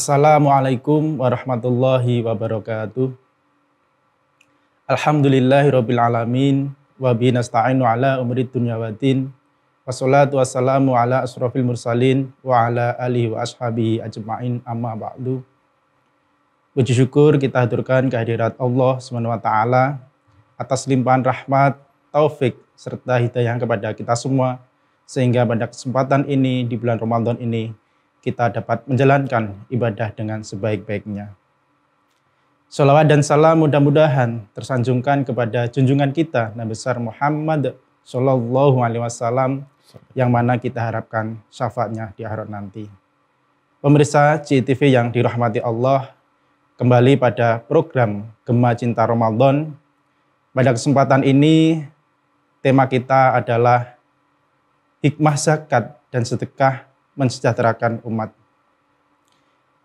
Assalamualaikum warahmatullahi wabarakatuh. Alhamdulillahirabbil alamin wa bi nasta'inu ala umri dunya watin. Wassalatu wassalamu ala asrofil mursalin wa ala alihi wa ashabihi ajma'in amma ba'du. Puji syukur kita haturkan kehadirat Allah SWT atas limpahan rahmat, taufik, serta hidayah kepada kita semua. Sehingga pada kesempatan ini, di bulan Ramadan ini, kita dapat menjalankan ibadah dengan sebaik-baiknya. Salawat dan salam mudah-mudahan tersanjungkan kepada junjungan kita Nabi besar Muhammad Shallallahu Alaihi Wasallam yang mana kita harapkan syafaatnya di akhirat nanti. Pemirsa CTV yang dirahmati Allah, kembali pada program Gema Cinta Ramadan. Pada kesempatan ini, tema kita adalah hikmah zakat dan sedekah mensejahterakan umat.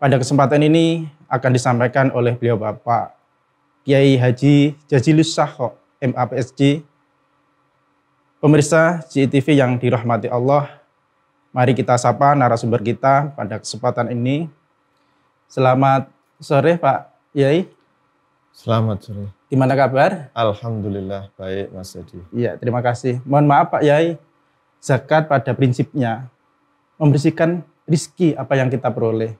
Pada kesempatan ini akan disampaikan oleh beliau Bapak Kiai Haji Jazilus Sahok, MAPSJ. Pemirsa CCTV yang dirahmati Allah, mari kita sapa narasumber kita pada kesempatan ini. Selamat sore Pak Kiai. Selamat sore. Gimana kabar? Alhamdulillah baik Mas Jadi. Iya, terima kasih. Mohon maaf Pak Yai, zakat pada prinsipnya membersihkan rizki apa yang kita peroleh.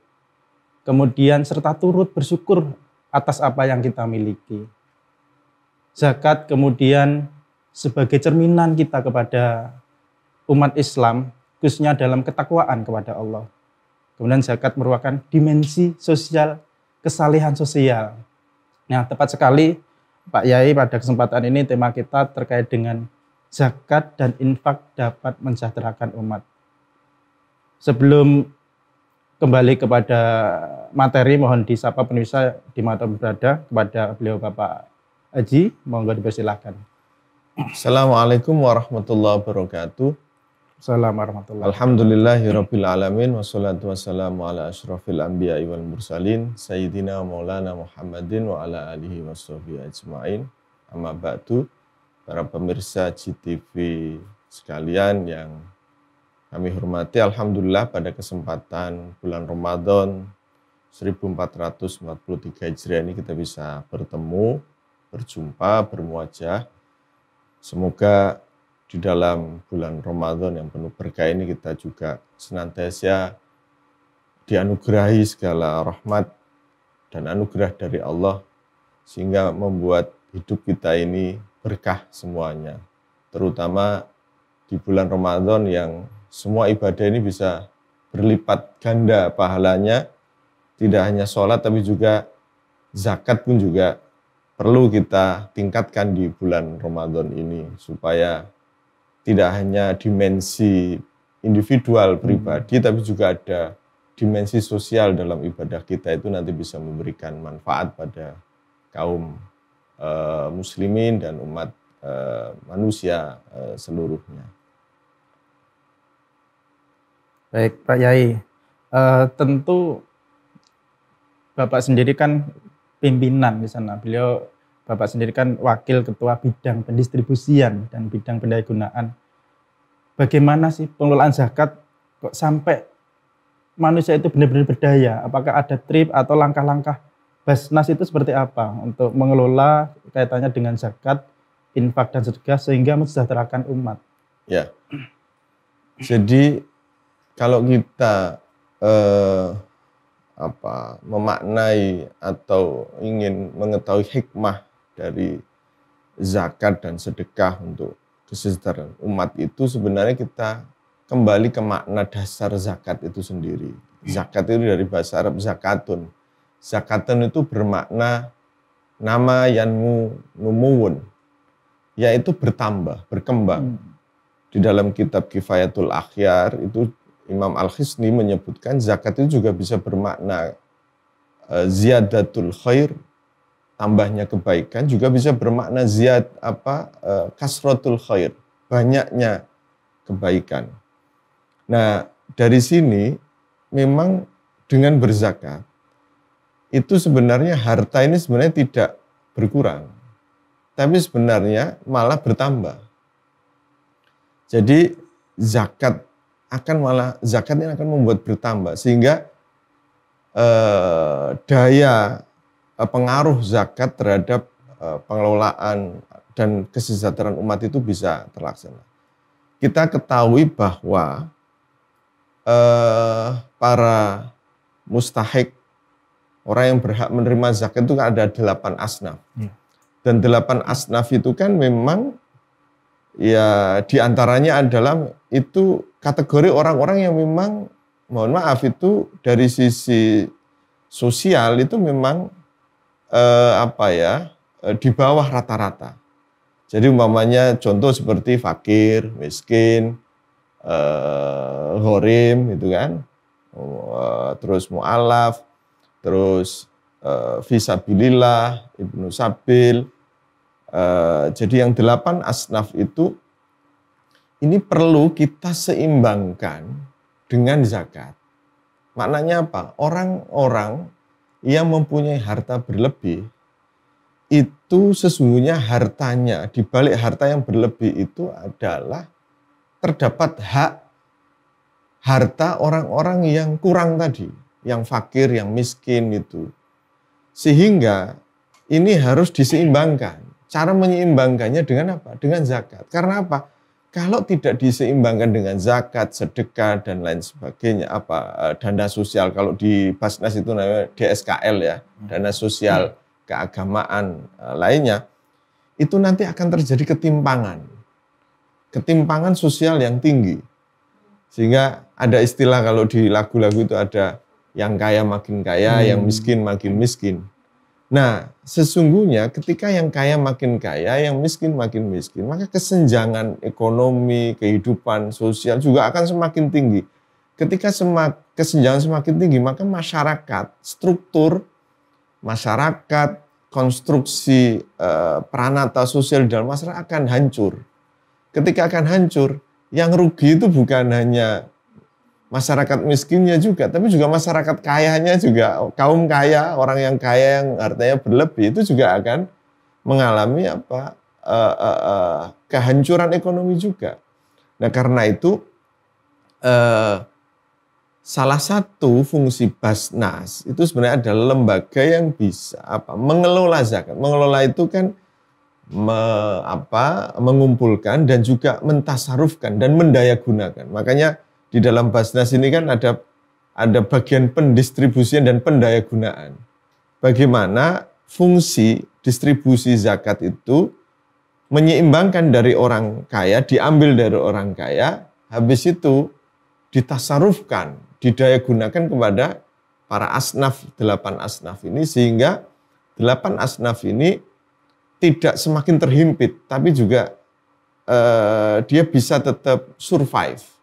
Kemudian serta turut bersyukur atas apa yang kita miliki. Zakat kemudian sebagai cerminan kita kepada umat Islam, khususnya dalam ketakwaan kepada Allah. Kemudian zakat merupakan dimensi sosial, kesalehan sosial. Nah, tepat sekali Pak Yai pada kesempatan ini tema kita terkait dengan zakat dan infak dapat mensejahterakan umat. Sebelum kembali kepada materi, mohon disapa penulisnya di mata berada kepada beliau Bapak Haji, monggo dipersilahkan. Assalamualaikum warahmatullahi wabarakatuh. Assalamualaikum warahmatullahi wabarakatuh. Alhamdulillahirabbil alamin wassalatu wassalamu ala asyrafil anbiya'i wal mursalin sayyidina maulana Muhammadin wa ala alihi washabbi ajmain. Amma ba'du. Para pemirsa GTV sekalian yang kami hormati Alhamdulillah pada kesempatan bulan Ramadan 1443 Hijriah ini kita bisa bertemu, berjumpa, bermuajah. Semoga di dalam bulan Ramadan yang penuh berkah ini kita juga senantiasa dianugerahi segala rahmat dan anugerah dari Allah sehingga membuat hidup kita ini berkah semuanya. Terutama di bulan Ramadan yang semua ibadah ini bisa berlipat ganda pahalanya. Tidak hanya sholat tapi juga zakat pun juga perlu kita tingkatkan di bulan Ramadan ini supaya tidak hanya dimensi individual hmm. pribadi hmm. tapi juga ada dimensi sosial dalam ibadah kita itu nanti bisa memberikan manfaat pada kaum uh, muslimin dan umat uh, manusia uh, seluruhnya. Baik, Pak Yai. Uh, tentu Bapak sendiri kan pimpinan di sana. Beliau Bapak sendiri kan wakil ketua bidang pendistribusian dan bidang pendayagunaan. Bagaimana sih pengelolaan zakat kok sampai manusia itu benar-benar berdaya? Apakah ada trip atau langkah-langkah Basnas itu seperti apa untuk mengelola kaitannya dengan zakat, infak dan sedekah sehingga mensejahterakan umat? Ya. Jadi kalau kita eh, apa memaknai atau ingin mengetahui hikmah dari zakat dan sedekah untuk kesejahteraan umat itu sebenarnya kita kembali ke makna dasar zakat itu sendiri. Zakat itu dari bahasa Arab zakatun. Zakatun itu bermakna nama yang numuun, yaitu bertambah, berkembang. Hmm. Di dalam kitab Kifayatul Akhyar itu Imam Al-Khisni menyebutkan zakat itu juga bisa bermakna e, ziyadatul khair, tambahnya kebaikan juga bisa bermakna ziyad apa e, eh, kasratul khair, banyaknya kebaikan. Nah, dari sini memang dengan berzakat itu sebenarnya harta ini sebenarnya tidak berkurang. Tapi sebenarnya malah bertambah. Jadi zakat akan malah zakat ini akan membuat bertambah sehingga eh, daya eh, pengaruh zakat terhadap eh, pengelolaan dan kesejahteraan umat itu bisa terlaksana. Kita ketahui bahwa eh, para mustahik orang yang berhak menerima zakat itu kan ada delapan asnaf. Hmm. Dan delapan asnaf itu kan memang ya diantaranya adalah itu kategori orang-orang yang memang mohon maaf itu dari sisi sosial itu memang eh, apa ya eh, di bawah rata-rata. Jadi umpamanya contoh seperti fakir, miskin, eh, horim gitu kan, eh, terus mualaf, terus eh, visabilillah, ibnu sabil. Eh, jadi yang delapan asnaf itu ini perlu kita seimbangkan dengan zakat. Maknanya apa? Orang-orang yang mempunyai harta berlebih itu sesungguhnya hartanya di balik harta yang berlebih itu adalah terdapat hak harta orang-orang yang kurang tadi, yang fakir, yang miskin itu. Sehingga ini harus diseimbangkan. Cara menyeimbangkannya dengan apa? Dengan zakat. Karena apa? kalau tidak diseimbangkan dengan zakat, sedekah dan lain sebagainya, apa eh, dana sosial kalau di Basnas itu namanya DSKL ya, dana sosial keagamaan eh, lainnya, itu nanti akan terjadi ketimpangan, ketimpangan sosial yang tinggi, sehingga ada istilah kalau di lagu-lagu itu ada yang kaya makin kaya, hmm. yang miskin makin miskin. Nah, sesungguhnya ketika yang kaya makin kaya, yang miskin makin miskin, maka kesenjangan ekonomi, kehidupan sosial juga akan semakin tinggi. Ketika semak, kesenjangan semakin tinggi, maka masyarakat, struktur masyarakat, konstruksi eh, peranata sosial dalam masyarakat akan hancur. Ketika akan hancur, yang rugi itu bukan hanya masyarakat miskinnya juga, tapi juga masyarakat kayanya juga kaum kaya, orang yang kaya yang artinya berlebih itu juga akan mengalami apa uh, uh, uh, kehancuran ekonomi juga. Nah karena itu uh, salah satu fungsi Basnas itu sebenarnya adalah lembaga yang bisa apa mengelola zakat. Mengelola itu kan me, apa, mengumpulkan dan juga mentasarufkan dan mendayagunakan. Makanya di dalam Basnas ini kan ada ada bagian pendistribusian dan pendaya gunaan. Bagaimana fungsi distribusi zakat itu menyeimbangkan dari orang kaya, diambil dari orang kaya, habis itu ditasarufkan, didaya gunakan kepada para asnaf, delapan asnaf ini sehingga delapan asnaf ini tidak semakin terhimpit, tapi juga eh, dia bisa tetap survive.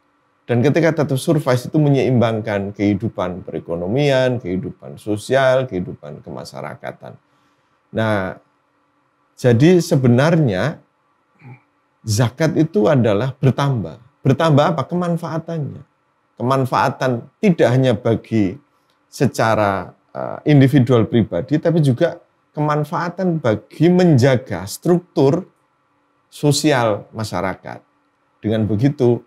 Dan ketika tetap survive itu menyeimbangkan kehidupan perekonomian, kehidupan sosial, kehidupan kemasyarakatan. Nah, jadi sebenarnya zakat itu adalah bertambah. Bertambah apa? Kemanfaatannya. Kemanfaatan tidak hanya bagi secara eh, individual pribadi, tapi juga kemanfaatan bagi menjaga struktur sosial masyarakat. Dengan begitu,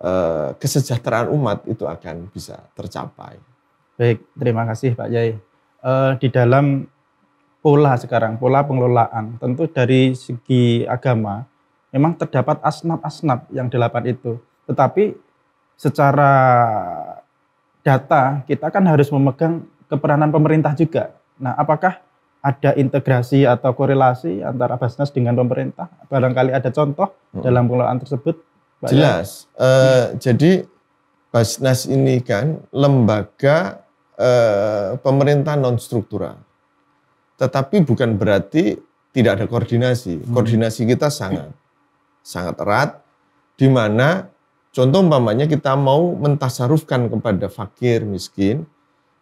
Eh, kesejahteraan umat itu akan bisa tercapai. Baik, terima kasih Pak Yai. Eh, di dalam pola sekarang, pola pengelolaan, tentu dari segi agama memang terdapat asnaf-asnaf yang delapan itu. Tetapi secara data kita kan harus memegang keperanan pemerintah juga. Nah, apakah ada integrasi atau korelasi antara Basnas dengan pemerintah? Barangkali ada contoh dalam pengelolaan tersebut? Ya? Jelas. Uh, Jadi Basnas ini kan lembaga uh, pemerintah non struktural. Tetapi bukan berarti tidak ada koordinasi. Hmm. Koordinasi kita sangat sangat erat di mana contoh umpamanya kita mau mentasarufkan kepada fakir miskin,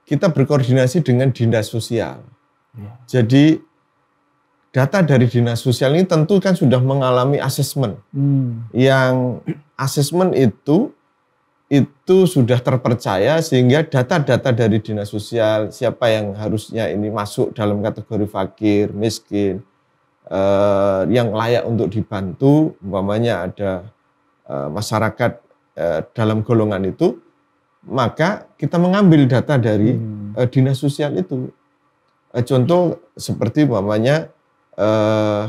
kita berkoordinasi dengan dinas sosial. Ya. Jadi data dari dinas sosial ini tentu kan sudah mengalami asesmen. Hmm. Yang asesmen itu itu sudah terpercaya sehingga data-data dari dinas sosial siapa yang harusnya ini masuk dalam kategori fakir, miskin, eh, yang layak untuk dibantu, umpamanya ada eh, masyarakat eh, dalam golongan itu, maka kita mengambil data dari hmm. eh, dinas sosial itu. Eh, contoh seperti umpamanya uh,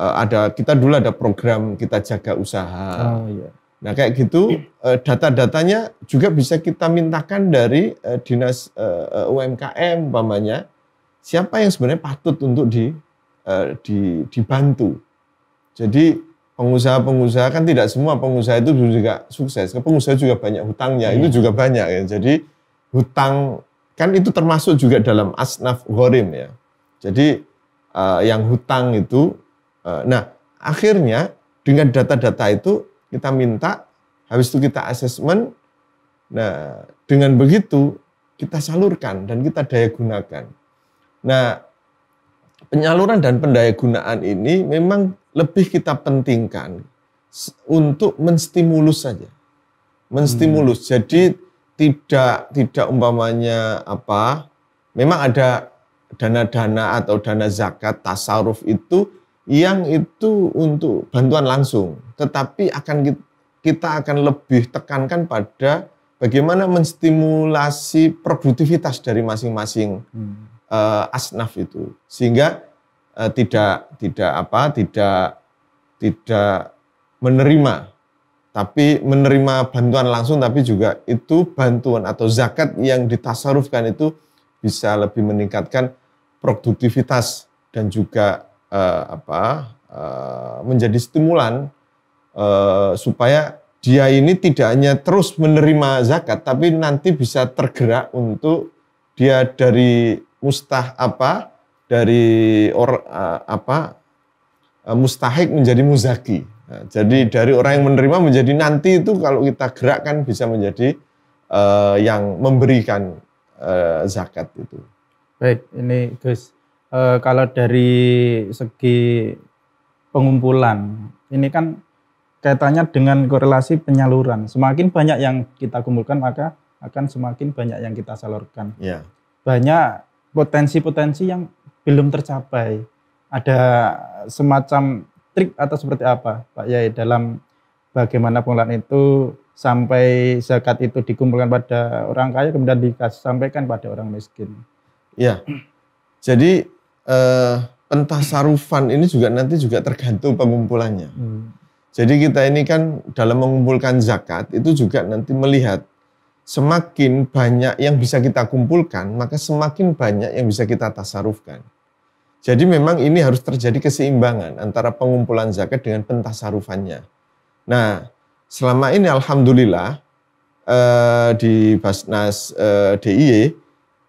uh, ada kita dulu ada program kita jaga usaha. Oh, iya. Nah kayak gitu uh, data-datanya juga bisa kita mintakan dari uh, dinas uh, UMKM umpamanya siapa yang sebenarnya patut untuk di, uh, di dibantu. Jadi pengusaha-pengusaha kan tidak semua pengusaha itu juga sukses. Pengusaha juga banyak hutangnya, iya. itu juga banyak ya. Jadi hutang kan itu termasuk juga dalam asnaf ghorim ya. Jadi uh, yang hutang itu. Uh, nah, akhirnya dengan data-data itu kita minta, habis itu kita asesmen. Nah, dengan begitu kita salurkan dan kita daya gunakan. Nah, penyaluran dan pendaya gunaan ini memang lebih kita pentingkan untuk menstimulus saja. Menstimulus. Hmm. Jadi tidak tidak umpamanya apa? Memang ada dana-dana atau dana zakat tasaruf itu yang itu untuk bantuan langsung, tetapi akan kita akan lebih tekankan pada bagaimana menstimulasi produktivitas dari masing-masing hmm. uh, asnaf itu, sehingga uh, tidak tidak apa tidak tidak menerima, tapi menerima bantuan langsung, tapi juga itu bantuan atau zakat yang ditasarufkan itu bisa lebih meningkatkan produktivitas dan juga uh, apa uh, menjadi stimulan uh, supaya dia ini tidak hanya terus menerima zakat tapi nanti bisa tergerak untuk dia dari mustah apa dari or, uh, apa uh, mustahik menjadi muzaki. Nah, jadi dari orang yang menerima menjadi nanti itu kalau kita gerakkan bisa menjadi uh, yang memberikan uh, zakat itu. Baik, ini Gus. E, kalau dari segi pengumpulan, ini kan kaitannya dengan korelasi penyaluran. Semakin banyak yang kita kumpulkan, maka akan semakin banyak yang kita salurkan. Ya. Banyak potensi-potensi yang belum tercapai. Ada semacam trik atau seperti apa, Pak Yai, dalam bagaimana pengelolaan itu sampai zakat itu dikumpulkan pada orang kaya kemudian dikasih sampaikan pada orang miskin. Ya. Jadi eh, entah ini juga nanti juga tergantung pengumpulannya. Hmm. Jadi kita ini kan dalam mengumpulkan zakat itu juga nanti melihat semakin banyak yang bisa kita kumpulkan, maka semakin banyak yang bisa kita tasarufkan. Jadi memang ini harus terjadi keseimbangan antara pengumpulan zakat dengan pentasarufannya. Nah, selama ini alhamdulillah eh, di Basnas eh, DIY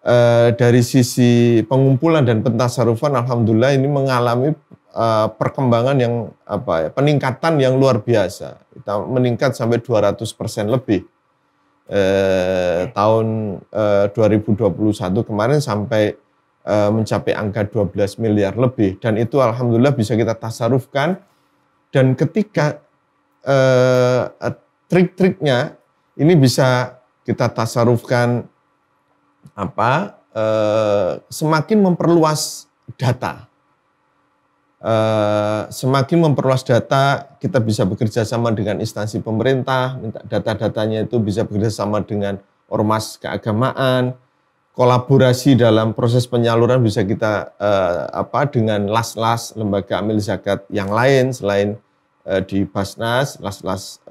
e, dari sisi pengumpulan dan pentasarufan alhamdulillah ini mengalami e, perkembangan yang apa ya, peningkatan yang luar biasa. Kita meningkat sampai 200% lebih. e, tahun e, 2021 kemarin sampai e, mencapai angka 12 miliar lebih dan itu alhamdulillah bisa kita tasarufkan dan ketika e, trik-triknya ini bisa kita tasarufkan apa e, semakin memperluas data. e, semakin memperluas data, kita bisa bekerja sama dengan instansi pemerintah, minta data-datanya itu bisa bekerja sama dengan ormas keagamaan, kolaborasi dalam proses penyaluran bisa kita e, apa dengan las-las lembaga amil zakat yang lain selain di Basnas, las-las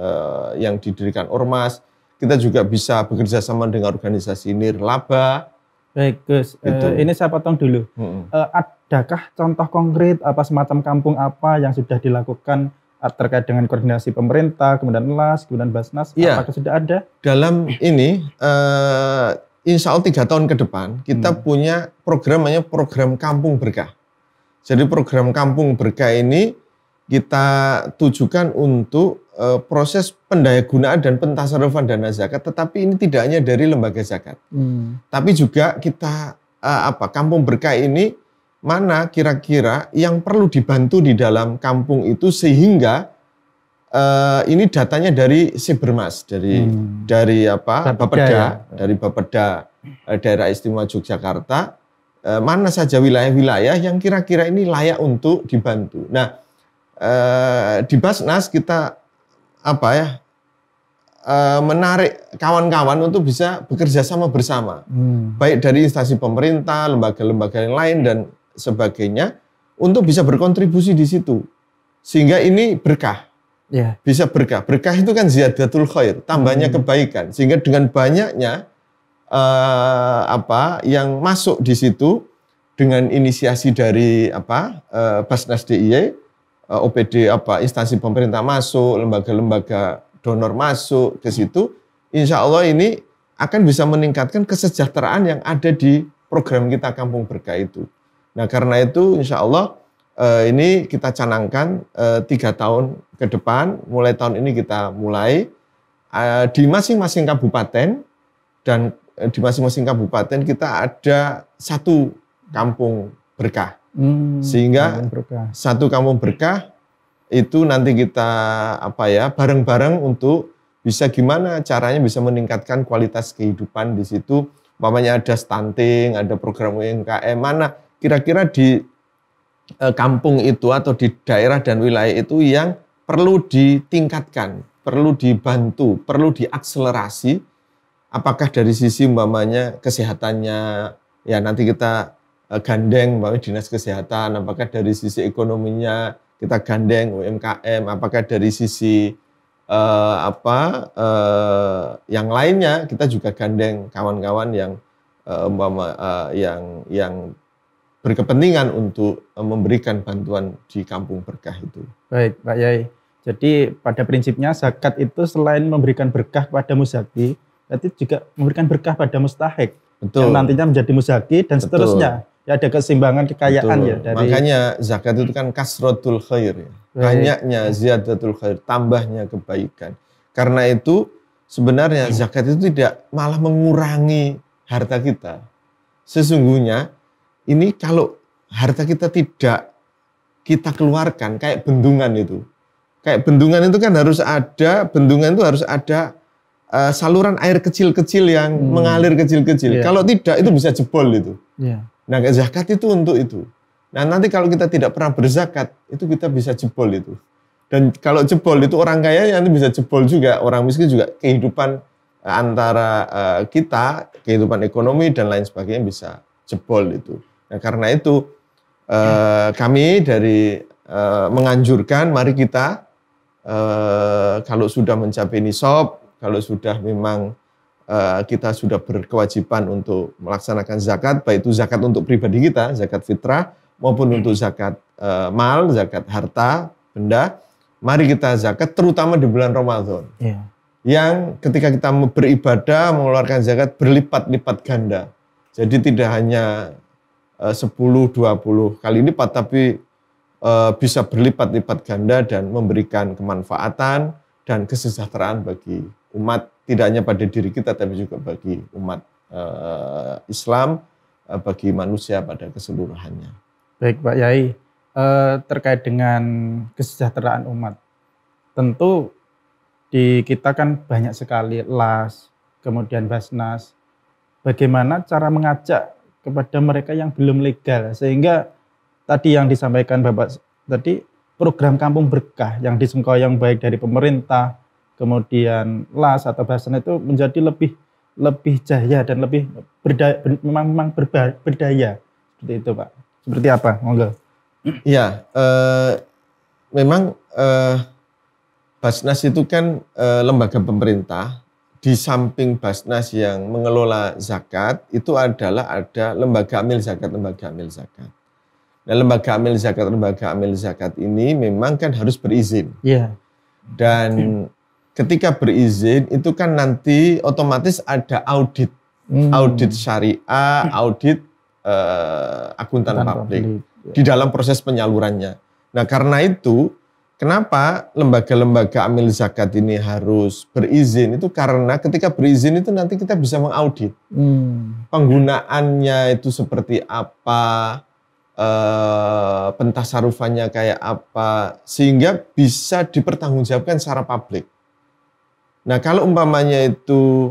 yang didirikan ormas kita juga bisa bekerja sama dengan organisasi nirlaba. Baik Gus, eh, gitu. uh, ini saya potong dulu. Hmm. Uh, adakah contoh konkret apa semacam kampung apa yang sudah dilakukan eh, terkait dengan koordinasi pemerintah, kemudian LAS, kemudian Basnas, ya. apakah sudah ada? Dalam ini, uh, insya Allah tiga tahun ke depan, kita hmm. punya program namanya program Kampung Berkah. Jadi program Kampung Berkah ini kita tujukan untuk e, proses pendayagunaan dan pentasarufan dana zakat, tetapi ini tidak hanya dari lembaga zakat, hmm. tapi juga kita e, apa kampung berkah ini mana kira-kira yang perlu dibantu di dalam kampung itu sehingga e, ini datanya dari Sibermas dari hmm. dari apa Bapeda, ya? dari Bapeda daerah istimewa Yogyakarta e, mana saja wilayah-wilayah yang kira-kira ini layak untuk dibantu. Nah di Basnas kita apa ya eh, menarik kawan-kawan untuk bisa bekerja sama bersama, hmm. baik dari instansi pemerintah, lembaga-lembaga yang lain dan sebagainya, untuk bisa berkontribusi di situ, sehingga ini berkah, yeah. bisa berkah. Berkah itu kan ziyadatul khair, tambahnya hmm. kebaikan, sehingga dengan banyaknya uh, apa yang masuk di situ dengan inisiasi dari apa uh, Basnas DIY Eh, OPD apa instansi pemerintah masuk, lembaga-lembaga donor masuk ke situ, insya Allah ini akan bisa meningkatkan kesejahteraan yang ada di program kita Kampung Berkah itu. Nah karena itu insya Allah eh, ini kita canangkan eh, tiga tahun ke depan, mulai tahun ini kita mulai di masing-masing kabupaten dan di masing-masing kabupaten kita ada satu kampung berkah. Hmm, Sehingga satu kampung berkah itu nanti kita apa ya bareng-bareng untuk bisa gimana caranya bisa meningkatkan kualitas kehidupan di situ. Mamanya ada stunting, ada program UMKM mana kira-kira di e, kampung itu atau di daerah dan wilayah itu yang perlu ditingkatkan, perlu dibantu, perlu diakselerasi apakah dari sisi mamanya kesehatannya ya nanti kita Eh, gandeng bahwa dinas kesehatan, apakah dari sisi ekonominya kita gandeng UMKM, apakah dari sisi uh, apa uh, yang lainnya kita juga gandeng kawan-kawan yang uh, umpama, uh, yang yang berkepentingan untuk memberikan bantuan di kampung berkah itu. Baik, Pak Yai. Jadi pada prinsipnya zakat itu selain memberikan berkah kepada muzaki, berarti juga memberikan berkah pada mustahik. Betul. Yang nantinya menjadi muzaki dan Betul. seterusnya ya ada keseimbangan kekayaan Betul. ya dari Makanya zakat itu kan kasrotul khair ya. Banyaknya ziyadatul khair, tambahnya kebaikan. Karena itu sebenarnya hmm. zakat itu tidak malah mengurangi harta kita. Sesungguhnya ini kalau harta kita tidak kita keluarkan kayak bendungan itu. Kayak bendungan itu kan harus ada, bendungan itu harus ada eh, saluran air kecil-kecil yang hmm. mengalir kecil-kecil. Yeah. Kalau tidak itu bisa jebol itu. Yeah. Nah, zakat itu untuk itu. Nah, nanti kalau kita tidak pernah berzakat, itu kita bisa jebol itu. Dan kalau jebol itu orang kaya ya nanti bisa jebol juga, orang miskin juga kehidupan eh, antara eh, kita, kehidupan ekonomi dan lain sebagainya bisa jebol itu. Nah, karena itu uh, kami dari uh, menganjurkan mari kita uh, kalau sudah mencapai nisab, kalau sudah memang Eh, kita sudah berkewajiban untuk melaksanakan zakat, baik itu zakat untuk pribadi kita, zakat fitrah, maupun hmm. untuk zakat e, mal, zakat harta, benda. Mari kita zakat, terutama di bulan Ramadan. Yeah. Yang ketika kita beribadah, mengeluarkan zakat berlipat-lipat ganda. Jadi tidak hanya e, eh, 10-20 kali lipat, tapi e, bisa berlipat-lipat ganda dan memberikan kemanfaatan, dan kesejahteraan bagi umat tidak hanya pada diri kita tapi juga bagi umat uh, Islam uh, bagi manusia pada keseluruhannya. Baik Pak Yai, uh, terkait dengan kesejahteraan umat, tentu di kita kan banyak sekali las, kemudian basnas. Bagaimana cara mengajak kepada mereka yang belum legal sehingga tadi yang disampaikan Bapak tadi program kampung berkah yang disengkoyong baik dari pemerintah, kemudian las atau bahasan itu menjadi lebih lebih jaya dan lebih berdaya, ber, memang, memang berba, berdaya seperti itu pak. Seperti apa, monggo? Ya, memang eh, Basnas itu kan eh, lembaga pemerintah. Di samping Basnas yang mengelola zakat itu adalah ada lembaga amil zakat, lembaga amil zakat. Nah, lembaga amil zakat, lembaga amil zakat ini memang kan harus berizin. Iya. Dan hmm. ketika berizin itu kan nanti otomatis ada audit, hmm. audit syariah, audit uh, akuntan publik ya. di dalam proses penyalurannya. Nah, karena itu Kenapa lembaga-lembaga amil zakat ini harus berizin? Itu karena ketika berizin itu nanti kita bisa mengaudit hmm. penggunaannya itu seperti apa, Eh, pentas sarufannya kayak apa sehingga bisa dipertanggungjawabkan secara publik. Nah kalau umpamanya itu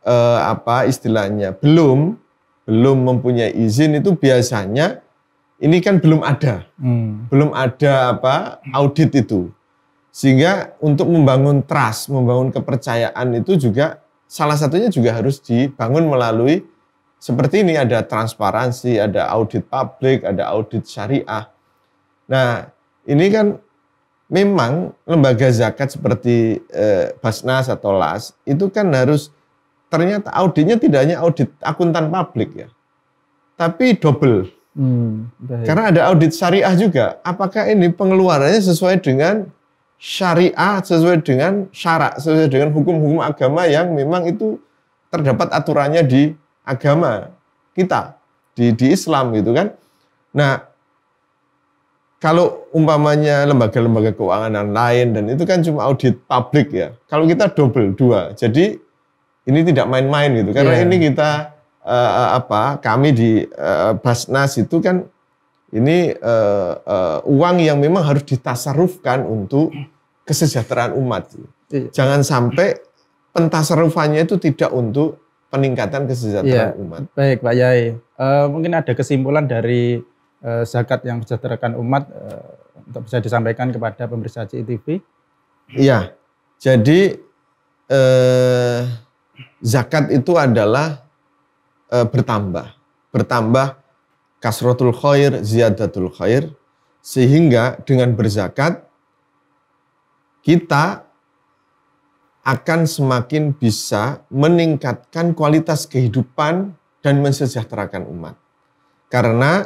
eh, apa istilahnya belum belum mempunyai izin itu biasanya ini kan belum ada, hmm. belum ada apa audit itu, sehingga untuk membangun trust, membangun kepercayaan itu juga salah satunya juga harus dibangun melalui seperti ini ada transparansi, ada audit publik, ada audit syariah. Nah, ini kan memang lembaga zakat seperti eh, Basnas atau LAS itu kan harus ternyata auditnya tidak hanya audit akuntan publik ya, tapi double. Hmm, Karena ada audit syariah juga. Apakah ini pengeluarannya sesuai dengan syariah, sesuai dengan syarak, sesuai dengan hukum-hukum agama yang memang itu terdapat aturannya di agama kita di di Islam gitu kan. Nah, kalau umpamanya lembaga-lembaga keuangan dan lain dan itu kan cuma audit publik ya. Kalau kita double dua, jadi ini tidak main-main gitu. Karena yeah. ini kita uh, apa? Kami di uh, Basnas itu kan ini uh, uh, uang yang memang harus ditasarufkan untuk kesejahteraan umat. Yeah. Jangan sampai pentasarufannya itu tidak untuk peningkatan kesejahteraan ya, umat. Baik Pak Yai, uh, mungkin ada kesimpulan dari uh, zakat yang mensejahterakan umat uh, untuk bisa disampaikan kepada pemirsa CITV. Iya, jadi zakat itu adalah eh, bertambah, bertambah kasrotul khair, ziyadatul khair, sehingga dengan berzakat kita akan semakin bisa meningkatkan kualitas kehidupan dan mensejahterakan umat. Karena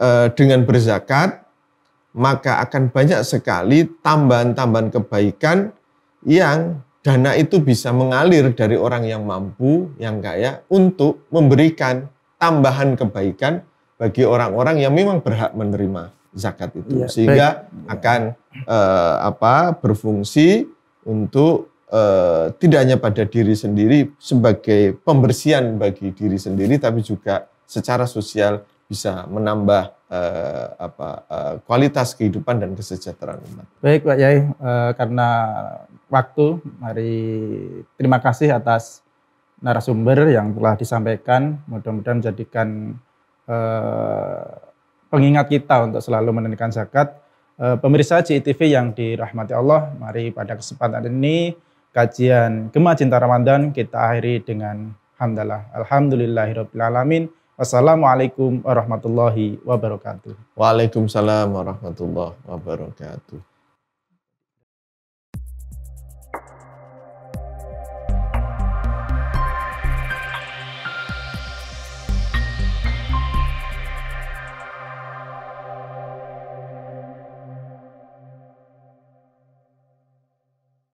e, dengan berzakat maka akan banyak sekali tambahan-tambahan kebaikan yang dana itu bisa mengalir dari orang yang mampu, yang kaya untuk memberikan tambahan kebaikan bagi orang-orang yang memang berhak menerima zakat itu. Ya, Sehingga baik. akan e, apa berfungsi untuk Eh, tidak hanya pada diri sendiri sebagai pembersihan bagi diri sendiri, tapi juga secara sosial bisa menambah eh, apa, eh, kualitas kehidupan dan kesejahteraan umat. Baik Pak Yai, karena waktu, mari terima kasih atas narasumber yang telah disampaikan. Mudah-mudahan menjadikan pengingat kita untuk selalu menunaikan zakat. pemirsa CITV yang dirahmati Allah, mari pada kesempatan ini kajian Gema Cinta Ramadan kita akhiri dengan hamdalah. Alhamdulillahirrahmanirrahim. Wassalamualaikum warahmatullahi wabarakatuh. Waalaikumsalam warahmatullahi wabarakatuh.